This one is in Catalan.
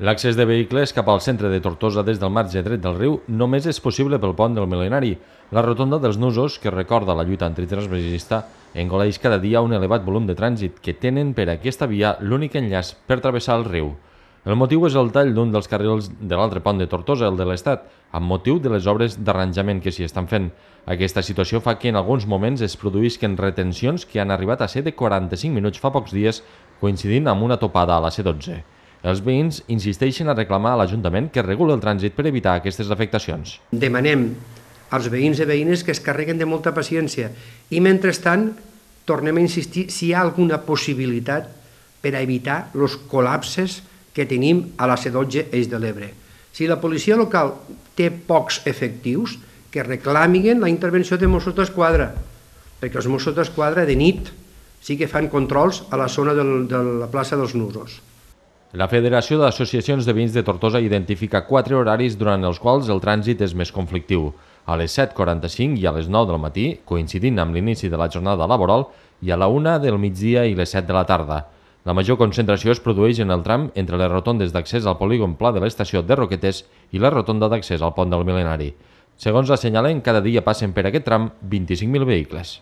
L'accés de vehicles cap al centre de Tortosa des del marge dret del riu només és possible pel pont del Milenari. La rotonda dels nusos, que recorda la lluita antitransvergista, engoleix cada dia un elevat volum de trànsit que tenen per aquesta via l'únic enllaç per travessar el riu. El motiu és el tall d'un dels carrils de l'altre pont de Tortosa, el de l'Estat, amb motiu de les obres d'arranjament que s'hi estan fent. Aquesta situació fa que en alguns moments es produïsquen retencions que han arribat a ser de 45 minuts fa pocs dies, coincidint amb una topada a la C12. Els veïns insisteixen a reclamar a l'Ajuntament que regula el trànsit per evitar aquestes afectacions. Demanem als veïns i veïnes que es carreguen de molta paciència i mentrestant tornem a insistir si hi ha alguna possibilitat per a evitar els col·lapses que tenim a la C12 Eix de l'Ebre. Si la policia local té pocs efectius, que reclamiguen la intervenció de Mossos d'Esquadra, perquè els Mossos d'Esquadra de nit sí que fan controls a la zona del, de la plaça dels Nusos. La Federació d'Associacions de Vins de Tortosa identifica quatre horaris durant els quals el trànsit és més conflictiu. A les 7.45 i a les 9 del matí, coincidint amb l'inici de la jornada laboral, i a la 1 del migdia i les 7 de la tarda. La major concentració es produeix en el tram entre les rotondes d'accés al polígon pla de l'estació de Roquetes i la rotonda d'accés al pont del Milenari. Segons assenyalen, cada dia passen per aquest tram 25.000 vehicles.